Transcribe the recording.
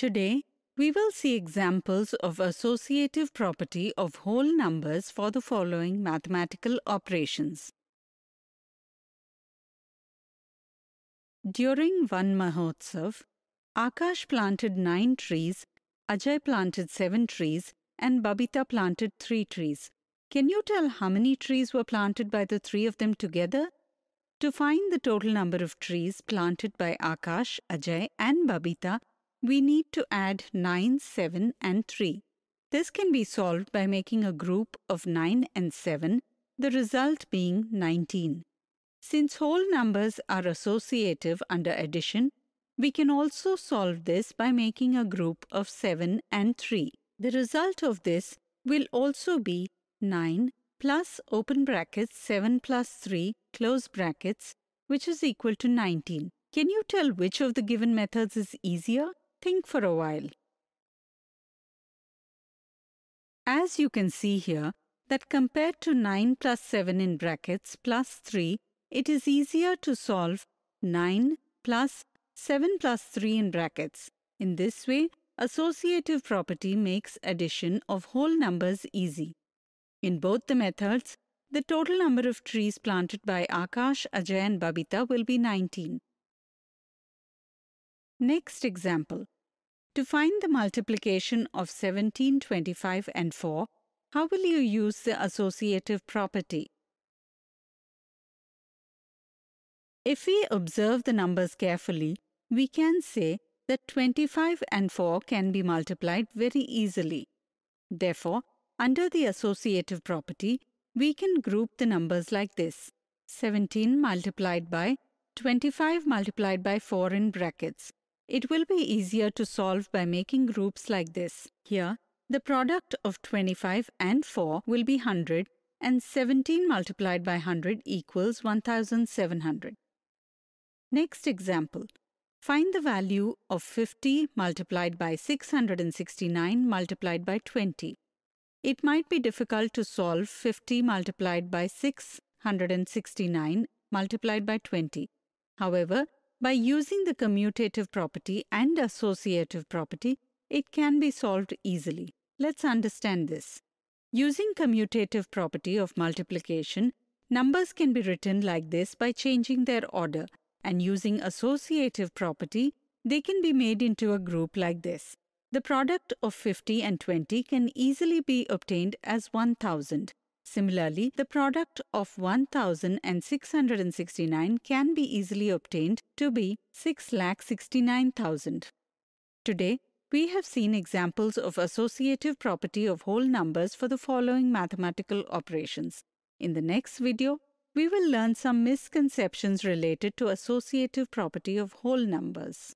Today, we will see examples of associative property of whole numbers for the following mathematical operations. During one Mahotsav, Akash planted nine trees, Ajay planted seven trees, and Babita planted three trees. Can you tell how many trees were planted by the three of them together? To find the total number of trees planted by Akash, Ajay, and Babita, we need to add 9, 7 and 3. This can be solved by making a group of 9 and 7, the result being 19. Since whole numbers are associative under addition, we can also solve this by making a group of 7 and 3. The result of this will also be 9 plus open brackets 7 plus 3 close brackets which is equal to 19. Can you tell which of the given methods is easier? think for a while. As you can see here, that compared to 9 plus 7 in brackets plus 3, it is easier to solve 9 plus 7 plus 3 in brackets. In this way, associative property makes addition of whole numbers easy. In both the methods, the total number of trees planted by Akash, Ajay and Babita will be 19. Next example. To find the multiplication of 17, 25 and 4, how will you use the associative property? If we observe the numbers carefully, we can say that 25 and 4 can be multiplied very easily. Therefore, under the associative property, we can group the numbers like this. 17 multiplied by 25 multiplied by 4 in brackets it will be easier to solve by making groups like this. Here, the product of 25 and 4 will be 100 and 17 multiplied by 100 equals 1700. Next example. Find the value of 50 multiplied by 669 multiplied by 20. It might be difficult to solve 50 multiplied by 669 multiplied by 20. However, by using the commutative property and associative property, it can be solved easily. Let's understand this. Using commutative property of multiplication, numbers can be written like this by changing their order, and using associative property, they can be made into a group like this. The product of 50 and 20 can easily be obtained as 1000. Similarly, the product of 1,669 can be easily obtained to be 6,69,000. Today, we have seen examples of associative property of whole numbers for the following mathematical operations. In the next video, we will learn some misconceptions related to associative property of whole numbers.